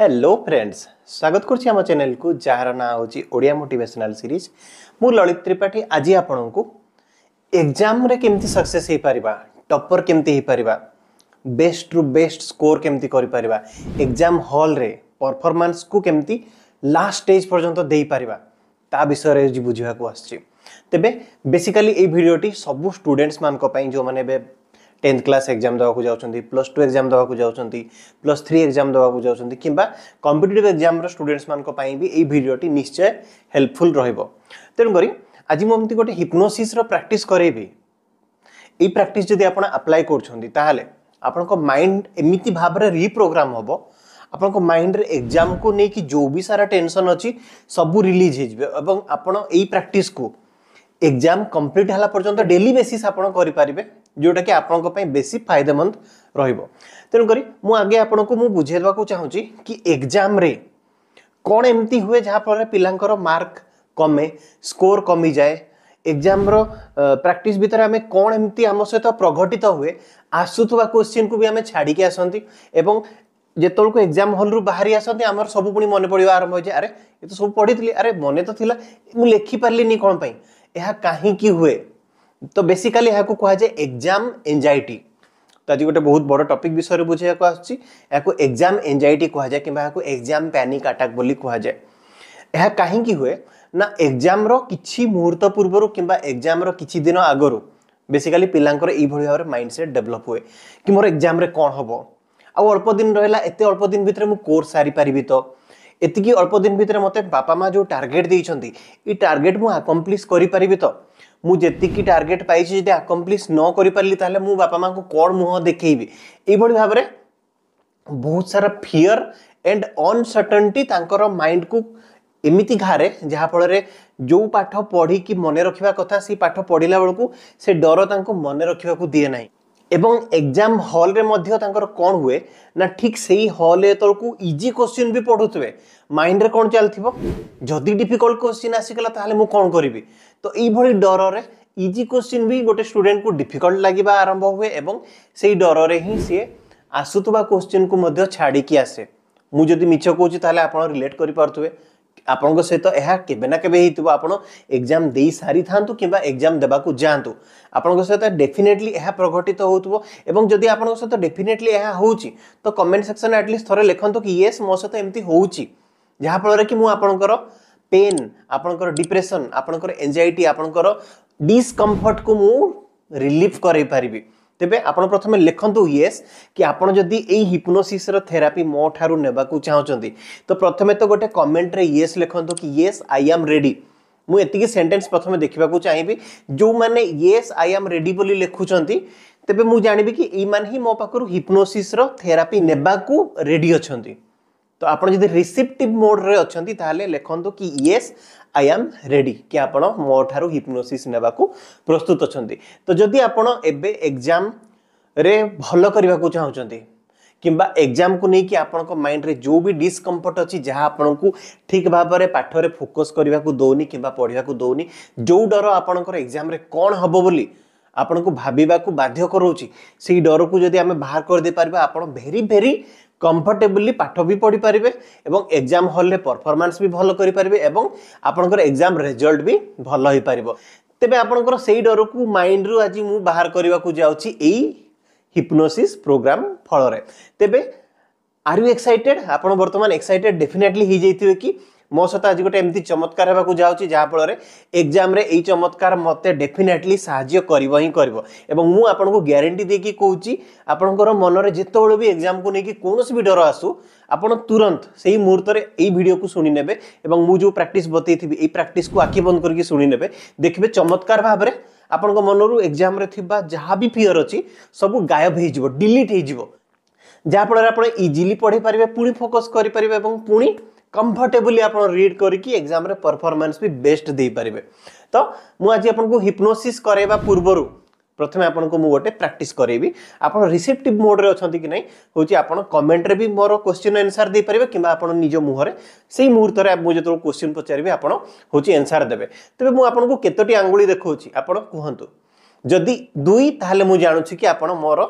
hello friends ସ୍ୱାଗତ କରୁଛି ଆମ ଚ୍ୟାନେଲକୁ ଯାହାର ନାଁ ହେଉଛି ଓଡ଼ିଆ ମୋଟିଭେସନାଲ୍ ସିରିଜ୍ ମୁଁ ଲଳିତ ତ୍ରିପାଠୀ ଆଜି ଆପଣଙ୍କୁ ଏକ୍ଜାମ୍ରେ କେମିତି ସକ୍ସେସ୍ ହୋଇପାରିବା ଟପର୍ କେମିତି ହୋଇପାରିବା ବେଷ୍ଟରୁ ବେଷ୍ଟ ସ୍କୋର୍ କେମିତି କରିପାରିବା ଏକ୍ଜାମ୍ ହଲ୍ରେ ପରଫର୍ମାନ୍ସକୁ କେମିତି ଲାଷ୍ଟ ଷ୍ଟେଜ୍ ପର୍ଯ୍ୟନ୍ତ ଦେଇପାରିବା ତା ବିଷୟରେ ବୁଝିବାକୁ ଆସିଛି ତେବେ ବେସିକାଲି ଏଇ ଭିଡ଼ିଓଟି ସବୁ ଷ୍ଟୁଡେଣ୍ଟସ୍ମାନଙ୍କ ପାଇଁ ଯେଉଁମାନେ ଏବେ টেন্থ ক্লাস এক্সাম দেওয়া যাচ্ছেন প্লস টু এক্সাম দেওয়া যাচ্ছেন প্লস থ্রি এক্সাম দেওয়া যাচ্ছেন কিংবা কম্পিটিটিভ এক্সামর স্টুডেন্টস মানি এই ভিডিওটি নিশ্চয় হেল্পফুল রহব তেমকরি আজ মু এমনি গোটে হিপনোসিসর প্র্যাকটিস করাইবি এই প্র্যাকটিস যদি আপনার আপ্লাই করছেন তাহলে আপনার মাইন্ড এমিতি ভাবে রিপ্রোগ্রাম হব আপনার মাইন্ডরে এক্সাম কু নেই যে বি সারা টেনশন অছি সবু রিলিজ হয়ে যাবে এবং আপনার এই প্র্যাকটিস কু এক্সাম কমপ্লিট হলা পর্যন্ত ডেলি বেসিস আপনার করে পারবে ଯେଉଁଟାକି ଆପଣଙ୍କ ପାଇଁ ବେଶୀ ଫାଇଦାମନ୍ଦ ରହିବ ତେଣୁକରି ମୁଁ ଆଗେ ଆପଣଙ୍କୁ ମୁଁ ବୁଝାଇ ଦେବାକୁ ଚାହୁଁଛି କି ଏକ୍ଜାମ୍ରେ କ'ଣ ଏମିତି ହୁଏ ଯାହାଫଳରେ ପିଲାଙ୍କର ମାର୍କ କମେ ସ୍କୋର କମିଯାଏ ଏକ୍ଜାମ୍ର ପ୍ରାକ୍ଟିସ୍ ଭିତରେ ଆମେ କ'ଣ ଏମିତି ଆମ ସହିତ ପ୍ରଘଟିତ ହୁଏ ଆସୁଥିବା କୋଶ୍ଚିନ୍କୁ ବି ଆମେ ଛାଡ଼ିକି ଆସନ୍ତି ଏବଂ ଯେତେବେଳକୁ ଏକ୍ଜାମ୍ ହଲ୍ରୁ ବାହାରି ଆସନ୍ତି ଆମର ସବୁ ପୁଣି ମନେ ପଡ଼ିବା ଆରମ୍ଭ ହୋଇଯାଏ ଆରେ ଏ ତ ସବୁ ପଢ଼ିଥିଲି ଆରେ ମନେ ତ ଥିଲା ମୁଁ ଲେଖିପାରିଲିନି କ'ଣ ପାଇଁ ଏହା କାହିଁକି ହୁଏ ତ ବେସିକାଲି ଏହାକୁ କୁହାଯାଏ ଏକ୍ଜାମ୍ ଏନ୍ଜାଇଟି ତ ଆଜି ଗୋଟେ ବହୁତ ବଡ଼ ଟପିକ୍ ବିଷୟରେ ବୁଝେଇବାକୁ ଆସୁଛି ଏହାକୁ ଏକ୍ଜାମ୍ ଏନ୍ଜାଇଟି କୁହାଯାଏ କିମ୍ବା ଏହାକୁ ଏକ୍ଜାମ୍ ପ୍ୟାନିକ୍ ଆଟାକ୍ ବୋଲି କୁହାଯାଏ ଏହା କାହିଁକି ହୁଏ ନା ଏକ୍ଜାମ୍ର କିଛି ମୁହୂର୍ତ୍ତ ପୂର୍ବରୁ କିମ୍ବା ଏକ୍ଜାମ୍ର କିଛି ଦିନ ଆଗରୁ ବେସିକାଲି ପିଲାଙ୍କର ଏଇଭଳି ଭାବରେ ମାଇଣ୍ଡସେଟ୍ ଡେଭଲପ୍ ହୁଏ କି ମୋର ଏକ୍ଜାମ୍ରେ କ'ଣ ହେବ ଆଉ ଅଳ୍ପ ଦିନ ରହିଲା ଏତେ ଅଳ୍ପ ଦିନ ଭିତରେ ମୁଁ କୋର୍ସ ସାରିପାରିବି ତ ଏତିକି ଅଳ୍ପ ଦିନ ଭିତରେ ମୋତେ ବାପା ମାଆ ଯେଉଁ ଟାର୍ଗେଟ୍ ଦେଇଛନ୍ତି ଏଇ ଟାର୍ଗେଟ୍ ମୁଁ ଆକମ୍ପ୍ଲିସ୍ କରିପାରିବି ତ ମୁଁ ଯେତିକି ଟାର୍ଗେଟ୍ ପାଇଛି ଯଦି ଆକମ୍ପ୍ଲିସ୍ ନ କରିପାରିଲି ତାହେଲେ ମୁଁ ବାପା ମାଆଙ୍କୁ କ'ଣ ମୁହଁ ଦେଖେଇବି ଏଇଭଳି ଭାବରେ ବହୁତ ସାରା ଫିଅର୍ ଆଣ୍ଡ ଅନସର୍ଟନ୍ଟି ତାଙ୍କର ମାଇଣ୍ଡକୁ ଏମିତି ଘାରେ ଯାହାଫଳରେ ଯେଉଁ ପାଠ ପଢ଼ିକି ମନେ ରଖିବା କଥା ସେ ପାଠ ପଢ଼ିଲା ବେଳକୁ ସେ ଡର ତାଙ୍କୁ ମନେ ରଖିବାକୁ ଦିଏ ନାହିଁ ଏବଂ ଏକ୍ଜାମ୍ ହଲ୍ରେ ମଧ୍ୟ ତାଙ୍କର କ'ଣ ହୁଏ ନା ଠିକ୍ ସେଇ ହଲ୍ରେ ତଳକୁ ଇଜି କ୍ୱେଶ୍ଚିନ୍ ବି ପଢ଼ୁଥିବେ ମାଇଣ୍ଡରେ କ'ଣ ଚାଲିଥିବ ଯଦି ଡିଫିକଲ୍ଟ କୋଶ୍ଚିନ୍ ଆସିଗଲା ତାହେଲେ ମୁଁ କ'ଣ କରିବି ତ ଏଇଭଳି ଡରରେ ଇଜି କୋଶ୍ଚିନ୍ ବି ଗୋଟେ ଷ୍ଟୁଡେଣ୍ଟକୁ ଡିଫିକଲ୍ଟ ଲାଗିବା ଆରମ୍ଭ ହୁଏ ଏବଂ ସେଇ ଡରରେ ହିଁ ସିଏ ଆସୁଥିବା କୋଶ୍ଚିନ୍କୁ ମଧ୍ୟ ଛାଡ଼ିକି ଆସେ ମୁଁ ଯଦି ମିଛ କହୁଛି ତାହେଲେ ଆପଣ ରିଲେଟ୍ କରିପାରୁଥିବେ ଆପଣଙ୍କ ସହିତ ଏହା କେବେ ନା କେବେ ହେଇଥିବ ଆପଣ ଏକ୍ଜାମ୍ ଦେଇସାରିଥାନ୍ତୁ କିମ୍ବା ଏକ୍ଜାମ୍ ଦେବାକୁ ଯାଆନ୍ତୁ ଆପଣଙ୍କ ସହିତ ଡେଫିନେଟଲି ଏହା ପ୍ରଘଟିତ ହେଉଥିବ ଏବଂ ଯଦି ଆପଣଙ୍କ ସହିତ ଡେଫିନେଟଲି ଏହା ହେଉଛି ତ କମେଣ୍ଟ ସେକ୍ସନ୍ ଆଟଲିଷ୍ଟ ଥରେ ଲେଖନ୍ତୁ କି ୟେସ୍ ମୋ ସହିତ ଏମିତି ହେଉଛି ଯାହାଫଳରେ କି ମୁଁ ଆପଣଙ୍କର पेन आपणकर डिप्रेशन आपणकर एंजाइटी आपणकर डिस्कम्फर्ट को मु रिलीफ करै पारिबी तबे आपण प्रथमे लेखंतु यस कि आपण जदि एई हिप्नोसिस रो थेरापी मो थारु नेबा को चाहौचंदी तो प्रथमे तो गोटे कमेंट रे यस लेखंतु कि यस आई एम रेडी मु एतिके सेंटेंस प्रथमे देखबा को चाहिबी जो माने यस आई एम रेडी बोली लेखुचंती तबे मु जानिबी कि ई मान ही मो पाकर हिप्नोसिस रो थेरापी नेबा को रेडी अछंती তো আপনার যদি রিসিপ্টিভ মোড্রে অনেক তাহলে লেখন্তু কি ইয়েস আই আম রেডি কি আপনার মো ঠার হিপনোসিস নেওয়া প্রস্তুত অনেক তো যদি আপনার এবে এক্সাম রে ভাল করা চাহুন কিংবা এক্সাম কু নেই আপনার মাইন্ডে যে বি ডিসকম্ফর্ট অনেক যা আপনার ঠিক ভাবে পাঠরে ফোকস করা দৌনি কিংবা পড়া দৌনি যে ডর আপনার এক্সামে কণ হব বলে আপনার ভাবিবা বাধ্য করছি সেই ডরক যদি আমি বাহার করে দিয়ে পারা আপনার ভেরি ভেরি কমফর্টেবলি পাঠ বি পড়িপারে এবং এক্সাম হলরে পরফরমান্স বি ভাল করে পারে এবং আপনার এক্সাম রেজল্ট বি ভাল হয়ে পার তেবে আপনার সেই ডরকু মাইন্ডরু আজ মু বাহার করা যাচ্ছি এই হিপনোসিস প্রোগ্রাম ফলরে তেবে আর ইউ এক্সাইটেড আপনার বর্তমান এক্সাইটেড ডেফিনেটলি হয়ে যাই কি ମୋ ସହିତ ଆଜି ଗୋଟେ ଏମିତି ଚମତ୍କାର ହେବାକୁ ଯାଉଛି ଯାହାଫଳରେ ଏକ୍ଜାମରେ ଏଇ ଚମତ୍କାର ମୋତେ ଡେଫିନେଟଲି ସାହାଯ୍ୟ କରିବ ହିଁ କରିବ ଏବଂ ମୁଁ ଆପଣଙ୍କୁ ଗ୍ୟାରେଣ୍ଟି ଦେଇକି କହୁଛି ଆପଣଙ୍କର ମନରେ ଯେତେବେଳେ ବି ଏକ୍ଜାମକୁ ନେଇକି କୌଣସି ବି ଡର ଆସୁ ଆପଣ ତୁରନ୍ତ ସେହି ମୁହୂର୍ତ୍ତରେ ଏଇ ଭିଡ଼ିଓକୁ ଶୁଣିନେବେ ଏବଂ ମୁଁ ଯେଉଁ ପ୍ରାକ୍ଟିସ୍ ବତେଇଥିବି ଏଇ ପ୍ରାକ୍ଟିସ୍କୁ ଆଖି ବନ୍ଦ କରିକି ଶୁଣିନେବେ ଦେଖିବେ ଚମତ୍କାର ଭାବରେ ଆପଣଙ୍କ ମନରୁ ଏକ୍ଜାମ୍ରେ ଥିବା ଯାହା ବି ଫିଅର୍ ଅଛି ସବୁ ଗାୟବ ହେଇଯିବ ଡିଲିଟ୍ ହେଇଯିବ ଯାହାଫଳରେ ଆପଣ ଇଜିଲି ପଢ଼ିପାରିବେ ପୁଣି ଫୋକସ୍ କରିପାରିବେ ଏବଂ ପୁଣି कम्फर्टेबली आप रिड करके एक्जाम परफरमान्स भी बेस्ट दे पारे तो मुझे आपको हिप्नोसीस कराइवा पूर्व प्रथम आपको मुझे गोटे प्राक्ट करी आप रिसेप्टिव मोड्रे अच्छा कि नहीं हूँ आप कमेन्ट्रे भी मोर क्वेश्चन एनसर दे पारे कि निज मुहर से मुहूर्त मुझे जो क्वेश्चन पचारि आप एनसर देते तेज मुझे कतोटी आंगु देखा आप कहतु जदि दुई ताल मुझे कि आप मोर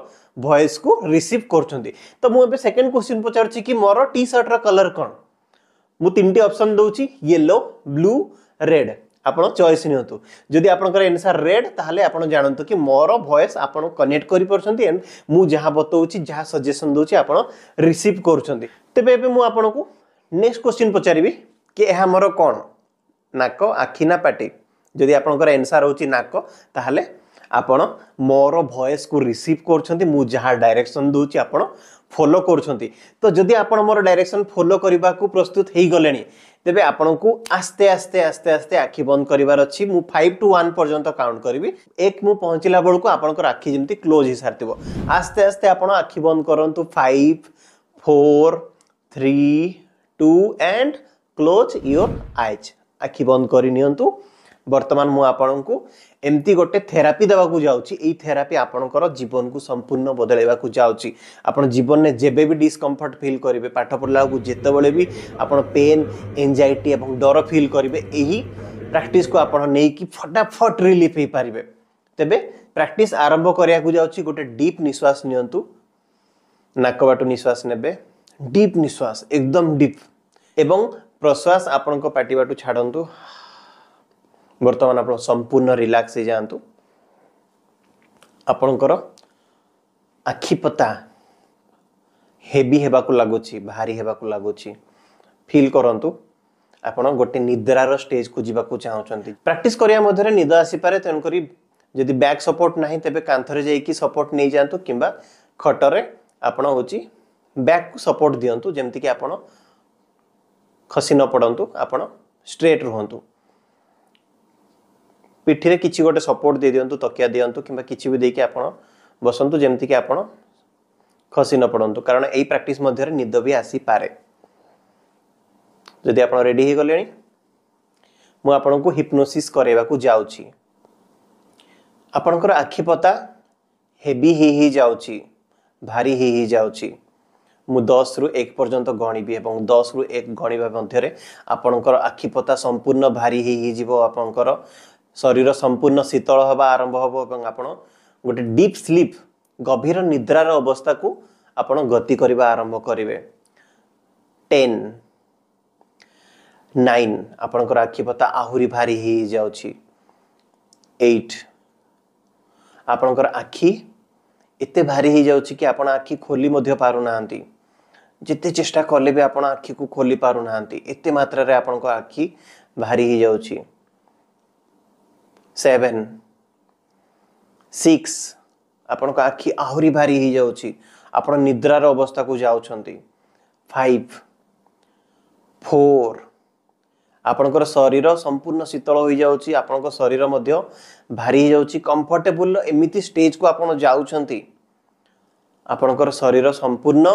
भयस को रिसीव कर सेकेंड क्वेश्चन पचार मोर टी सर्टर कलर कौन मुझे अप्सन दूसरी येलो ब्लू रेड आप चयस निदी आपसर रेड तेल जानतु कि मोर भयस कनेक्ट करपरुँच एंड बताऊँ जहाँ सजेसन दूसरी आप रिसीव कर तेरे मुझे नेक्स्ट क्वेश्चन पचारि कि यह मोर कौन नाक आखिना पाटी जदि आप एनसर होक आपण मोर भयस को रिसीव कर डायरेक्शन दूसरी आपड़ ଫଲୋ କରୁଛନ୍ତି ତ ଯଦି ଆପଣ ମୋର ଡାଇରେକ୍ସନ୍ ଫଲୋ କରିବାକୁ ପ୍ରସ୍ତୁତ ହୋଇଗଲେଣି ତେବେ ଆପଣଙ୍କୁ ଆସ୍ତେ ଆସ୍ତେ ଆସ୍ତେ ଆସ୍ତେ ଆଖି ବନ୍ଦ କରିବାର ଅଛି ମୁଁ ଫାଇଭ୍ ଟୁ ୱାନ୍ ପର୍ଯ୍ୟନ୍ତ କାଉଣ୍ଟ କରିବି ଏକ ମୁଁ ପହଞ୍ଚିଲା ବେଳକୁ ଆପଣଙ୍କର ଆଖି ଯେମିତି କ୍ଲୋଜ୍ ହେଇସାରିଥିବ ଆସ୍ତେ ଆସ୍ତେ ଆପଣ ଆଖି ବନ୍ଦ କରନ୍ତୁ five four three two and close your eyes আখি বন্ধ করে নিয়ন্তু বর্তমান মু আপনার ଏମିତି ଗୋଟେ ଥେରାପି ଦେବାକୁ ଯାଉଛି ଏଇ ଥେରାପି ଆପଣଙ୍କର ଜୀବନକୁ ସମ୍ପୂର୍ଣ୍ଣ ବଦଳାଇବାକୁ ଯାଉଛି ଆପଣ ଜୀବନରେ ଯେବେ ବି ଡିସ୍କମ୍ଫର୍ଟ ଫିଲ୍ କରିବେ ପାଠ ପଢ଼ିଲା ବେଳକୁ ଯେତେବେଳେ ବି ଆପଣ ପେନ୍ ଏନ୍ଜାଇଟି ଏବଂ ଡର ଫିଲ୍ କରିବେ ଏହି ପ୍ରାକ୍ଟିସ୍କୁ ଆପଣ ନେଇକି ଫଟାଫଟ ରିଲିଫ୍ ହୋଇପାରିବେ ତେବେ ପ୍ରାକ୍ଟିସ୍ ଆରମ୍ଭ କରିବାକୁ ଯାଉଛି ଗୋଟେ ଡିପ୍ ନିଶ୍ୱାସ ନିଅନ୍ତୁ ନାକ ବାଟୁ ନିଶ୍ୱାସ ନେବେ ଡିପ୍ ନିଶ୍ୱାସ ଏକଦମ୍ ଡିପ୍ ଏବଂ ପ୍ରଶ୍ୱାସ ଆପଣଙ୍କ ପାଟି ବାଟୁ ଛାଡ଼ନ୍ତୁ ବର୍ତ୍ତମାନ ଆପଣ ସମ୍ପୂର୍ଣ୍ଣ ରିଲାକ୍ସ ହେଇଯାଆନ୍ତୁ ଆପଣଙ୍କର ଆଖିପତା ହେଭି ହେବାକୁ ଲାଗୁଛି ଭାରି ହେବାକୁ ଲାଗୁଛି ଫିଲ୍ କରନ୍ତୁ ଆପଣ ଗୋଟେ ନିଦ୍ରାର ଷ୍ଟେଜ୍କୁ ଯିବାକୁ ଚାହୁଁଛନ୍ତି ପ୍ରାକ୍ଟିସ୍ କରିବା ମଧ୍ୟରେ ନିଦ ଆସିପାରେ ତେଣୁକରି ଯଦି ବ୍ୟାକ୍ ସପୋର୍ଟ ନାହିଁ ତେବେ କାନ୍ଥରେ ଯାଇକି ସପୋର୍ଟ ନେଇଯାଆନ୍ତୁ କିମ୍ବା ଖଟରେ ଆପଣ ହେଉଛି ବ୍ୟାକ୍କୁ ସପୋର୍ଟ ଦିଅନ୍ତୁ ଯେମିତିକି ଆପଣ ଖସି ନ ପଡ଼ନ୍ତୁ ଆପଣ ଷ୍ଟ୍ରେଟ୍ ରୁହନ୍ତୁ ପିଠିରେ କିଛି ଗୋଟେ ସପୋର୍ଟ ଦେଇଦିଅନ୍ତୁ ତକିଆ ଦିଅନ୍ତୁ କିମ୍ବା କିଛି ବି ଦେଇକି ଆପଣ ବସନ୍ତୁ ଯେମିତିକି ଆପଣ ଖସି ନ ପଡ଼ନ୍ତୁ କାରଣ ଏଇ ପ୍ରାକ୍ଟିସ୍ ମଧ୍ୟରେ ନିଦ ବି ଆସିପାରେ ଯଦି ଆପଣ ରେଡ଼ି ହୋଇଗଲେଣି ମୁଁ ଆପଣଙ୍କୁ ହିପ୍ନୋସିସ୍ କରାଇବାକୁ ଯାଉଛି ଆପଣଙ୍କର ଆଖିପତା ହେଭି ହେଇ ହେଇଯାଉଛି ଭାରି ହେଇ ହେଇଯାଉଛି ମୁଁ ଦଶରୁ ଏକ ପର୍ଯ୍ୟନ୍ତ ଗଣିବି ଏବଂ ଦଶରୁ ଏକ ଗଣିବା ମଧ୍ୟରେ ଆପଣଙ୍କର ଆଖିପତା ସମ୍ପୂର୍ଣ୍ଣ ଭାରି ହେଇ ହେଇଯିବ ଆପଣଙ୍କର ଶରୀର ସମ୍ପୂର୍ଣ୍ଣ ଶୀତଳ ହେବା ଆରମ୍ଭ ହେବ ଏବଂ ଆପଣ ଗୋଟେ ଡିପ୍ ସ୍ଲିପ୍ ଗଭୀର ନିଦ୍ରାର ଅବସ୍ଥାକୁ ଆପଣ ଗତି କରିବା ଆରମ୍ଭ କରିବେ ଟେନ୍ ନାଇନ୍ ଆପଣଙ୍କର ଆଖିପତା ଆହୁରି ଭାରି ହେଇଯାଉଛି ଏଇଟ୍ ଆପଣଙ୍କର ଆଖି ଏତେ ଭାରି ହେଇଯାଉଛି କି ଆପଣ ଆଖି ଖୋଲି ମଧ୍ୟ ପାରୁନାହାନ୍ତି ଯେତେ ଚେଷ୍ଟା କଲେ ବି ଆପଣ ଆଖିକୁ ଖୋଲି ପାରୁନାହାନ୍ତି ଏତେ ମାତ୍ରାରେ ଆପଣଙ୍କ ଆଖି ଭାରି ହେଇଯାଉଛି ସେଭେନ୍ ସିକ୍ସ ଆପଣଙ୍କ ଆଖି ଆହୁରି ଭାରି ହୋଇଯାଉଛି ଆପଣ ନିଦ୍ରାର ଅବସ୍ଥାକୁ ଯାଉଛନ୍ତି ଫାଇଭ ଫୋର୍ ଆପଣଙ୍କର ଶରୀର ସମ୍ପୂର୍ଣ୍ଣ ଶୀତଳ ହୋଇଯାଉଛି ଆପଣଙ୍କ ଶରୀର ମଧ୍ୟ ଭାରି ହୋଇଯାଉଛି କମ୍ଫର୍ଟେବୁଲର ଏମିତି ଷ୍ଟେଜ୍କୁ ଆପଣ ଯାଉଛନ୍ତି ଆପଣଙ୍କର ଶରୀର ସମ୍ପୂର୍ଣ୍ଣ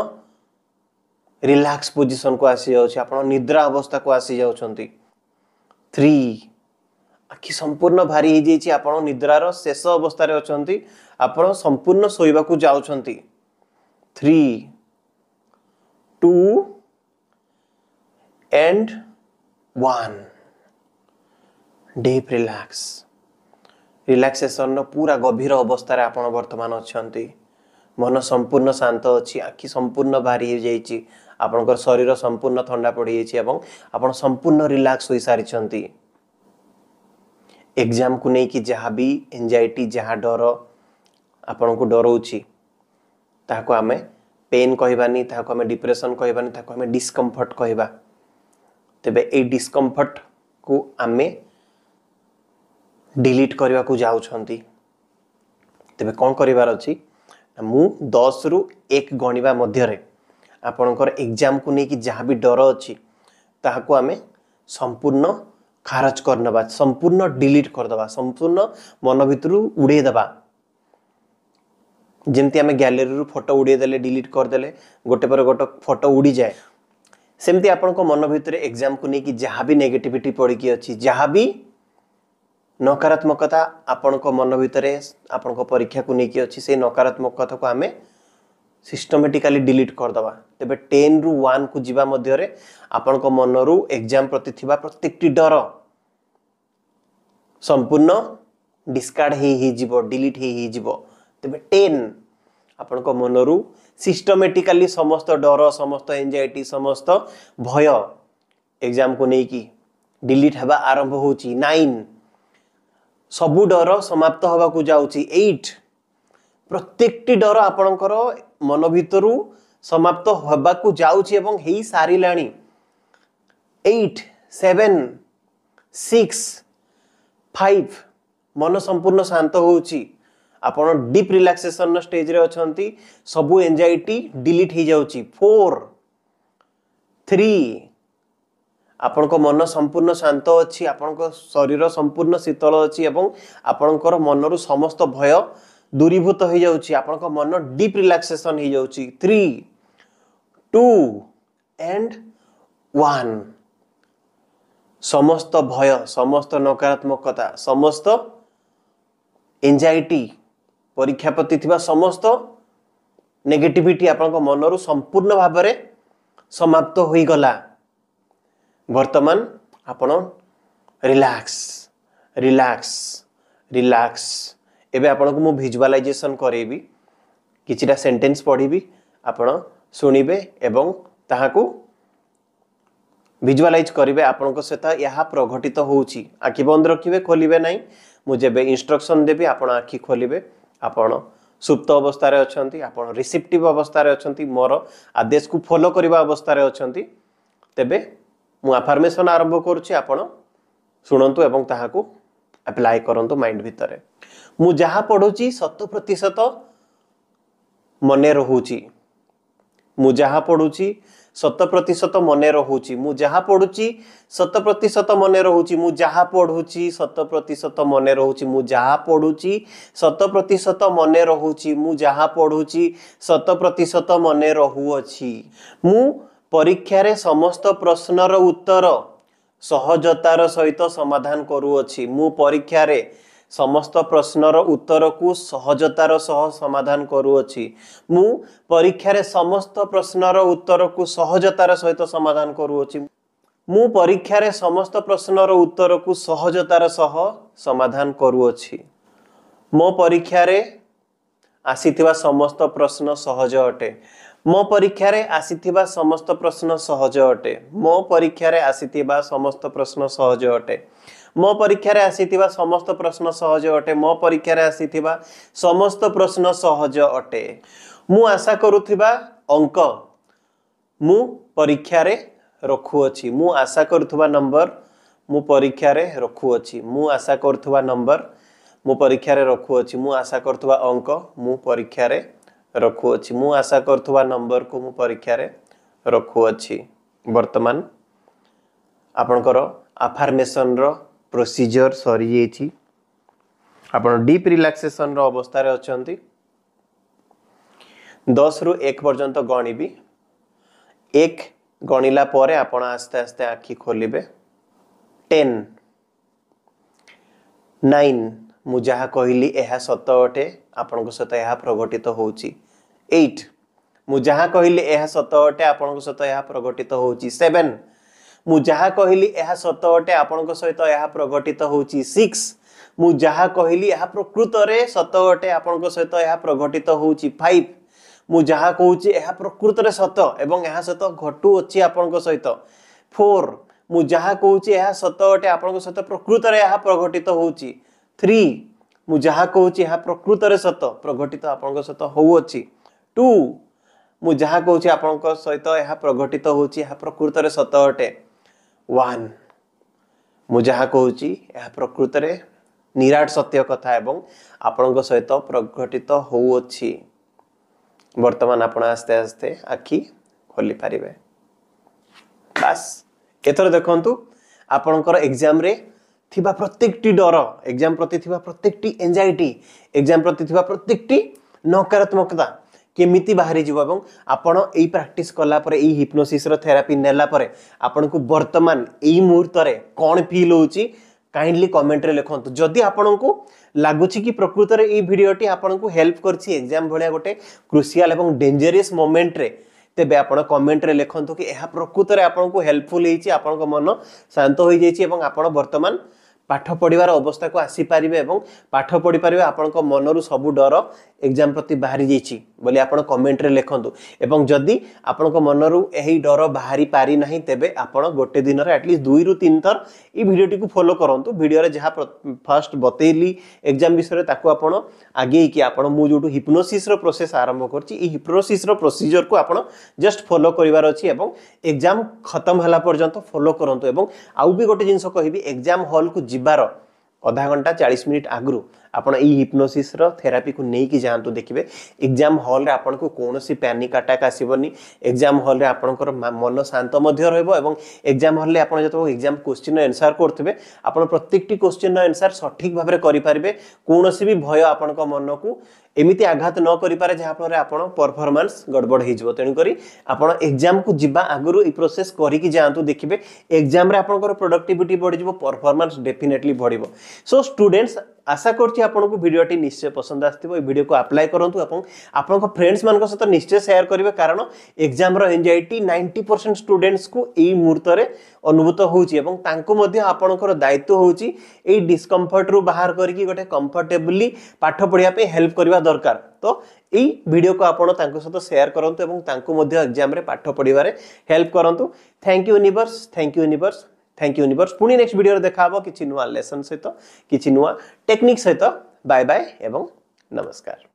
ରିଲାକ୍ସ ପୋଜିସନ୍କୁ ଆସିଯାଉଛି ଆପଣ ନିଦ୍ରା ଅବସ୍ଥାକୁ ଆସିଯାଉଛନ୍ତି ଥ୍ରୀ ଆଖି ସମ୍ପୂର୍ଣ୍ଣ ଭାରି ହେଇଯାଇଛି ଆପଣ ନିଦ୍ରାର ଶେଷ ଅବସ୍ଥାରେ ଅଛନ୍ତି ଆପଣ ସମ୍ପୂର୍ଣ୍ଣ ଶୋଇବାକୁ ଯାଉଛନ୍ତି three two and one deep relax ରିଲାକ୍ସେସନର ପୁରା ଗଭୀର ଅବସ୍ଥାରେ ଆପଣ ବର୍ତ୍ତମାନ ଅଛନ୍ତି ମନ ସମ୍ପୂର୍ଣ୍ଣ ଶାନ୍ତ ଅଛି ଆଖି ସମ୍ପୂର୍ଣ୍ଣ ଭାରି ହେଇଯାଇଛି ଆପଣଙ୍କର ଶରୀର ସମ୍ପୂର୍ଣ୍ଣ ଥଣ୍ଡା ପଡ଼ିଯାଇଛି ଏବଂ ଆପଣ ସମ୍ପୂର୍ଣ୍ଣ ରିଲାକ୍ସ ହୋଇସାରିଛନ୍ତି ଏକ୍ଜାମକୁ ନେଇକି ଯାହା ବି ଏନ୍ଜାଇଟି ଯାହା ଡର ଆପଣଙ୍କୁ ଡରଉଛି ତାହାକୁ ଆମେ ପେନ୍ କହିବାନି ତାହାକୁ ଆମେ ଡିପ୍ରେସନ୍ କହିବାନି ତାହାକୁ ଆମେ ଡିସ୍କମ୍ଫର୍ଟ କହିବା ତେବେ ଏଇ ଡିସ୍କମ୍ଫର୍ଟକୁ ଆମେ ଡିଲିଟ୍ କରିବାକୁ ଯାଉଛନ୍ତି ତେବେ କ'ଣ କରିବାର ଅଛି ମୁଁ ଦଶରୁ ଏକ ଗଣିବା ମଧ୍ୟରେ ଆପଣଙ୍କର ଏକ୍ଜାମକୁ ନେଇକି ଯାହା ବି ଡର ଅଛି ତାହାକୁ ଆମେ ସମ୍ପୂର୍ଣ୍ଣ ଖାରଜ କରିନେବା ସମ୍ପୂର୍ଣ୍ଣ ଡିଲିଟ୍ କରିଦେବା ସମ୍ପୂର୍ଣ୍ଣ ମନ ଭିତରୁ ଉଡ଼େଇଦେବା ଯେମିତି ଆମେ ଗ୍ୟାଲେରୀରୁ ଫଟୋ ଉଡ଼େଇଦେଲେ ଡିଲିଟ୍ କରିଦେଲେ ଗୋଟେ ପରେ ଗୋଟେ ଫଟୋ ଉଡ଼ିଯାଏ ସେମିତି ଆପଣଙ୍କ ମନ ଭିତରେ ଏକ୍ଜାମ୍କୁ ନେଇକି ଯାହା ବି ନେଗେଟିଭିଟି ପଡ଼ିକି ଅଛି ଯାହା ବି ନକାରାତ୍ମକତା ଆପଣଙ୍କ ମନ ଭିତରେ ଆପଣଙ୍କ ପରୀକ୍ଷାକୁ ନେଇକି ଅଛି ସେଇ ନକାରାତ୍ମକ କଥାକୁ ଆମେ ସିଷ୍ଟମେଟିକାଲି ଡିଲିଟ୍ କରିଦେବା ତେବେ ଟେନ୍ରୁ ୱାନ୍କୁ ଯିବା ମଧ୍ୟରେ ଆପଣଙ୍କ ମନରୁ ଏକ୍ଜାମ୍ ପ୍ରତି ଥିବା ପ୍ରତ୍ୟେକଟି ଡର ସମ୍ପୂର୍ଣ୍ଣ ଡିସ୍କାର୍ଡ଼ ହେଇ ହେଇଯିବ ଡିଲିଟ୍ ହେଇ ହେଇଯିବ ତେବେ ଟେନ୍ ଆପଣଙ୍କ ମନରୁ ସିଷ୍ଟମେଟିକାଲି ସମସ୍ତ ଡର ସମସ୍ତ ଏନ୍ଜାଇଟି ସମସ୍ତ ଭୟ ଏକ୍ଜାମ୍କୁ ନେଇକି ଡିଲିଟ୍ ହେବା ଆରମ୍ଭ ହେଉଛି ନାଇନ୍ ସବୁ ଡର ସମାପ୍ତ ହେବାକୁ ଯାଉଛି ଏଇଟ୍ ପ୍ରତ୍ୟେକଟି ଡର ଆପଣଙ୍କର ମନ ଭିତରୁ ସମାପ୍ତ ହେବାକୁ ଯାଉଛି ଏବଂ ହେଇ ସାରିଲାଣି ଏଇଟ୍ ସେଭେନ୍ ସିକ୍ସ ଫାଇଭ୍ ମନ ସମ୍ପୂର୍ଣ୍ଣ ଶାନ୍ତ ହେଉଛି ଆପଣ ଡିପ୍ ରିଲାକ୍ସେସନର ଷ୍ଟେଜ୍ରେ ଅଛନ୍ତି ସବୁ ଏନ୍ଜାଇଟି ଡିଲିଟ୍ ହେଇଯାଉଛି ଫୋର୍ ଥ୍ରୀ ଆପଣଙ୍କ ମନ ସମ୍ପୂର୍ଣ୍ଣ ଶାନ୍ତ ଅଛି ଆପଣଙ୍କ ଶରୀର ସମ୍ପୂର୍ଣ୍ଣ ଶୀତଳ ଅଛି ଏବଂ ଆପଣଙ୍କର ମନରୁ ସମସ୍ତ ଭୟ दूरीभूत हुन्छ आउँको मन डीप रिलाक्सेसन हो जाउँछ थ्री 2, एन्ड 1 समस्त भय समस्त नकारात्मकता समस्त एन्जाइटी परीक्षाप्रति समस्त नेगेटिभिटी आपरू सम्पूर्ण भाबरे समाप्त हुला बर्तमान आपो रिल्याक्स रिला ଏବେ ଆପଣଙ୍କୁ ମୁଁ ଭିଜୁଆଲାଇଜେସନ୍ କରେଇବି କିଛିଟା ସେଣ୍ଟେନ୍ସ ପଢ଼ିବି ଆପଣ ଶୁଣିବେ ଏବଂ ତାହାକୁ ଭିଜୁଆଲାଇଜ୍ କରିବେ ଆପଣଙ୍କ ସହିତ ଏହା ପ୍ରଘଟିତ ହେଉଛି ଆଖି ବନ୍ଦ ରଖିବେ ଖୋଲିବେ ନାହିଁ ମୁଁ ଯେବେ ଇନଷ୍ଟ୍ରକ୍ସନ୍ ଦେବି ଆପଣ ଆଖି ଖୋଲିବେ ଆପଣ ସୁପ୍ତ ଅବସ୍ଥାରେ ଅଛନ୍ତି ଆପଣ ରିସିପ୍ଟିଭ୍ ଅବସ୍ଥାରେ ଅଛନ୍ତି ମୋର ଆଦେଶକୁ ଫଲୋ କରିବା ଅବସ୍ଥାରେ ଅଛନ୍ତି ତେବେ ମୁଁ ଆଫର୍ମେସନ୍ ଆରମ୍ଭ କରୁଛି ଆପଣ ଶୁଣନ୍ତୁ ଏବଂ ତାହାକୁ ଆପ୍ଲାଏ କରନ୍ତୁ ମାଇଣ୍ଡ ଭିତରେ ମୁଁ ଯାହା ପଢ଼ୁଛି ଶତ ପ୍ରତିଶତ ମନେ ରହୁଛି ମୁଁ ଯାହା ପଢ଼ୁଛି ଶତ ପ୍ରତିଶତ ମନେ ରହୁଛି ମୁଁ ଯାହା ପଢ଼ୁଛି ଶତ ପ୍ରତିଶତ ମନେ ରହୁଛି ମୁଁ ଯାହା ପଢ଼ୁଛି ଶତ ପ୍ରତିଶତ ମନେ ରହୁଛି ମୁଁ ଯାହା ପଢ଼ୁଛି ଶତ ପ୍ରତିଶତ ମନେ ରହୁଛି ମୁଁ ଯାହା ପଢ଼ୁଛି ଶତ ପ୍ରତିଶତ ମନେ ରହୁଅଛି ମୁଁ ପରୀକ୍ଷାରେ ସମସ୍ତ ପ୍ରଶ୍ନର ଉତ୍ତର ସହଜତାର ସହିତ ସମାଧାନ କରୁଅଛି ମୁଁ ପରୀକ୍ଷାରେ ସମସ୍ତ ପ୍ରଶ୍ନର ଉତ୍ତରକୁ ସହଜତାର ସହ ସମାଧାନ କରୁଅଛି ମୁଁ ପରୀକ୍ଷାରେ ସମସ୍ତ ପ୍ରଶ୍ନର ଉତ୍ତରକୁ ସହଜତାର ସହିତ ସମାଧାନ କରୁଅଛି ମୁଁ ପରୀକ୍ଷାରେ ସମସ୍ତ ପ୍ରଶ୍ନର ଉତ୍ତରକୁ ସହଜତାର ସହ ସମାଧାନ କରୁଅଛି ମୋ ପରୀକ୍ଷାରେ ଆସିଥିବା ସମସ୍ତ ପ୍ରଶ୍ନ ସହଜ ଅଟେ ମୋ ପରୀକ୍ଷାରେ ଆସିଥିବା ସମସ୍ତ ପ୍ରଶ୍ନ ସହଜ ଅଟେ ମୋ ପରୀକ୍ଷାରେ ଆସିଥିବା ସମସ୍ତ ପ୍ରଶ୍ନ ସହଜ ଅଟେ ମୋ ପରୀକ୍ଷାରେ ଆସିଥିବା ସମସ୍ତ ପ୍ରଶ୍ନ ସହଜ ଅଟେ ମୋ ପରୀକ୍ଷାରେ ଆସିଥିବା ସମସ୍ତ ପ୍ରଶ୍ନ ସହଜ ଅଟେ ମୁଁ ଆଶା କରୁଥିବା ଅଙ୍କ ମୁଁ ପରୀକ୍ଷାରେ ରଖୁଅଛି ମୁଁ ଆଶା କରୁଥିବା ନମ୍ବର ମୁଁ ପରୀକ୍ଷାରେ ରଖୁଅଛି ମୁଁ ଆଶା କରୁଥିବା ନମ୍ବର ମୁଁ ପରୀକ୍ଷାରେ ରଖୁଅଛି ମୁଁ ଆଶା କରୁଥିବା ଅଙ୍କ ମୁଁ ପରୀକ୍ଷାରେ ରଖୁଅଛି ମୁଁ ଆଶା କରୁଥିବା ନମ୍ବରକୁ ମୁଁ ପରୀକ୍ଷାରେ ରଖୁଅଛି ବର୍ତ୍ତମାନ ଆପଣଙ୍କର ଆଫାର୍ମେସନ୍ର ପ୍ରୋସିଜର୍ ସରିଯାଇଛି ଆପଣ ଡିପ୍ ରିଲାକ୍ସେସନ୍ର ଅବସ୍ଥାରେ ଅଛନ୍ତି ଦଶରୁ ଏକ ପର୍ଯ୍ୟନ୍ତ ଗଣିବି ଏକ ଗଣିଲା ପରେ ଆପଣ ଆସ୍ତେ ଆସ୍ତେ ଆଖି ଖୋଲିବେ ଟେନ୍ ନାଇନ୍ ମୁଁ ଯାହା କହିଲି ଏହା ସତ ଅଟେ ଆପଣଙ୍କ ସହିତ ଏହା ପ୍ରଘଟିତ ହେଉଛି ଏଇଟ୍ ମୁଁ ଯାହା କହିଲି ଏହା ସତ ଅଟେ ଆପଣଙ୍କ ସହିତ ଏହା ପ୍ରଘଟିତ ହେଉଛି ସେଭେନ୍ ମୁଁ ଯାହା କହିଲି ଏହା ସତ ଅଟେ ଆପଣଙ୍କ ସହିତ ଏହା ପ୍ରଘଟିତ ହେଉଛି ସିକ୍ସ ମୁଁ ଯାହା କହିଲି ଏହା ପ୍ରକୃତରେ ସତ ଅଟେ ଆପଣଙ୍କ ସହିତ ଏହା ପ୍ରଘଟିତ ହେଉଛି ଫାଇଭ ମୁଁ ଯାହା କହୁଛି ଏହା ପ୍ରକୃତରେ ସତ ଏବଂ ଏହା ସହିତ ଘଟୁଅଛି ଆପଣଙ୍କ ସହିତ ଫୋର୍ ମୁଁ ଯାହା କହୁଛି ଏହା ସତ ଅଟେ ଆପଣଙ୍କ ସହିତ ପ୍ରକୃତରେ ଏହା ପ୍ରଘଟିତ ହେଉଛି ଥ୍ରୀ ମୁଁ ଯାହା କହୁଛି ଏହା ପ୍ରକୃତରେ ସତ ପ୍ରଘଟିତ ଆପଣଙ୍କ ସହିତ ହେଉଅଛି ଟୁ ମୁଁ ଯାହା କହୁଛି ଆପଣଙ୍କ ସହିତ ଏହା ପ୍ରଘଟିତ ହେଉଛି ଏହା ପ୍ରକୃତରେ ସତ ଅଟେ ୱାନ୍ ମୁଁ ଯାହା କହୁଛି ଏହା ପ୍ରକୃତରେ ନିରାଟ ସତ୍ୟ କଥା ଏବଂ ଆପଣଙ୍କ ସହିତ ପ୍ରଘଟିତ ହେଉଅଛି ବର୍ତ୍ତମାନ ଆପଣ ଆସ୍ତେ ଆସ୍ତେ ଆଖି ଖୋଲିପାରିବେ ବାସ୍ ଏଥର ଦେଖନ୍ତୁ ଆପଣଙ୍କର ଏକ୍ଜାମ୍ରେ ଥିବା ପ୍ରତ୍ୟେକଟି ଡର ଏକ୍ଜାମ୍ ପ୍ରତି ଥିବା ପ୍ରତ୍ୟେକଟି ଏନ୍ଜାଇଟି ଏକ୍ଜାମ୍ ପ୍ରତି ଥିବା ପ୍ରତ୍ୟେକଟି ନକାରାତ୍ମକତା କେମିତି ବାହାରିଯିବ ଏବଂ ଆପଣ ଏଇ ପ୍ରାକ୍ଟିସ୍ କଲାପରେ ଏଇ ହିପ୍ନୋସିସ୍ର ଥେରାପି ନେଲା ପରେ ଆପଣଙ୍କୁ ବର୍ତ୍ତମାନ ଏଇ ମୁହୂର୍ତ୍ତରେ କ'ଣ ଫିଲ୍ ହେଉଛି କାଇଣ୍ଡଲି କମେଣ୍ଟରେ ଲେଖନ୍ତୁ ଯଦି ଆପଣଙ୍କୁ ଲାଗୁଛି କି ପ୍ରକୃତରେ ଏଇ ଭିଡ଼ିଓଟି ଆପଣଙ୍କୁ ହେଲ୍ପ କରିଛି ଏକ୍ଜାମ୍ ଭଳିଆ ଗୋଟେ କ୍ରୁସିଆଲ୍ ଏବଂ ଡେଞ୍ଜରିୟସ୍ ମୋମେଣ୍ଟରେ ତେବେ ଆପଣ କମେଣ୍ଟରେ ଲେଖନ୍ତୁ କି ଏହା ପ୍ରକୃତରେ ଆପଣଙ୍କୁ ହେଲ୍ପଫୁଲ୍ ହେଇଛି ଆପଣଙ୍କ ମନ ଶାନ୍ତ ହୋଇଯାଇଛି ଏବଂ ଆପଣ ବର୍ତ୍ତମାନ ପାଠ ପଢ଼ିବାର ଅବସ୍ଥାକୁ ଆସିପାରିବେ ଏବଂ ପାଠ ପଢ଼ିପାରିବେ ଆପଣଙ୍କ ମନରୁ ସବୁ ଡର ଏକ୍ଜାମ୍ ପ୍ରତି ବାହାରି ଯାଇଛି ବୋଲି ଆପଣ କମେଣ୍ଟରେ ଲେଖନ୍ତୁ ଏବଂ ଯଦି ଆପଣଙ୍କ ମନରୁ ଏହି ଡର ବାହାରି ପାରିନାହିଁ ତେବେ ଆପଣ ଗୋଟେ ଦିନରେ ଆଟଲିଷ୍ଟ ଦୁଇରୁ ତିନି ଥର ଏଇ ଭିଡ଼ିଓଟିକୁ ଫଲୋ କରନ୍ତୁ ଭିଡ଼ିଓରେ ଯାହା ଫାର୍ଷ୍ଟ ବତେଇଲି ଏକ୍ଜାମ୍ ବିଷୟରେ ତାକୁ ଆପଣ ଆଗେଇକି ଆପଣ ମୁଁ ଯେଉଁଠୁ ହିପ୍ନୋସିସ୍ର ପ୍ରୋସେସ୍ ଆରମ୍ଭ କରିଛି ଏଇ ହିପ୍ନୋସିସ୍ର ପ୍ରୋସିଜିଓରକୁ ଆପଣ ଜଷ୍ଟ ଫଲୋ କରିବାର ଅଛି ଏବଂ ଏକ୍ଜାମ୍ ଖତମ ହେଲା ପର୍ଯ୍ୟନ୍ତ ଫଲୋ କରନ୍ତୁ ଏବଂ ଆଉ ବି ଗୋଟେ ଜିନିଷ କହିବି ଏକ୍ଜାମ୍ ହଲ୍କୁ ଯିବା ଯିବାର ଅଧା ଘଣ୍ଟା ଚାଳିଶ ମିନିଟ୍ ଆଗରୁ ଆପଣ ଏଇ ହିପ୍ନୋସିସ୍ର ଥେରାପିକୁ ନେଇକି ଯାଆନ୍ତୁ ଦେଖିବେ ଏକ୍ଜାମ୍ ହଲ୍ରେ ଆପଣଙ୍କୁ କୌଣସି ପ୍ୟାନିକ୍ ଆଟାକ୍ ଆସିବନି ଏକ୍ଜାମ୍ ହଲ୍ରେ ଆପଣଙ୍କର ମନ ଶାନ୍ତ ମଧ୍ୟ ରହିବ ଏବଂ ଏକ୍ଜାମ୍ ହଲ୍ରେ ଆପଣ ଯେତେବେଳେ ଏକ୍ଜାମ୍ କୋଶ୍ଚିନ୍ର ଏନ୍ସାର୍ କରୁଥିବେ ଆପଣ ପ୍ରତ୍ୟେକଟି କୋଶ୍ଚିନ୍ର ଏନ୍ସାର୍ ସଠିକ୍ ଭାବରେ କରିପାରିବେ କୌଣସି ବି ଭୟ ଆପଣଙ୍କ ମନକୁ ଏମିତି ଆଘାତ ନ କରିପାରେ ଯାହାଫଳରେ ଆପଣ ପରଫର୍ମାନ୍ସ ଗଡ଼ବଡ଼ ହେଇଯିବ ତେଣୁକରି ଆପଣ ଏକ୍ଜାମକୁ ଯିବା ଆଗରୁ ଏଇ ପ୍ରୋସେସ୍ କରିକି ଯାଆନ୍ତୁ ଦେଖିବେ ଏକ୍ଜାମରେ ଆପଣଙ୍କର ପ୍ରଡ଼କ୍ଟିଭିଟି ବଢ଼ିଯିବ ପରଫର୍ମାନ୍ସ ଡେଫିନେଟଲି ବଢ଼ିବ ସୋ ଷ୍ଟୁଡେଣ୍ଟସ୍ আশা করছি আপনার ভিডিওটি নিশ্চয় পসন্দ আসবে এই ভিডিও আপ্লাই করতু এবং আপনার ফ্রেন্ডস মান সহ নিশ্চয় সেয়ার করবে কারণ এক্সামর এনজাইটি নাইনটি পরসেন্ট স্টুডেন্টস কু এই মুহূর্তে অনুভূত হচ্ছে এবং তাঁকু আপনার দায়িত্ব হচ্ছে এই ডিসকম্ফর্ট্রু বাহার করি গোটে কম্ফর্টেবলি পাঠ পড়া হেল্প করা দরকার তো এই ভিডিও কু আপনার তাঁর সহ সেয়ার করতু এবং তাঁকু এক্সামে পাঠ পড়ার হেল্প করতু thank you universe thank you universe thank you universe पुणी नेक्स्ट भिडियो देखा हे किसी नुआ लेसन सहित तो, नुआ टेक्निक सहित तो, बाय बाय एवं नमस्कार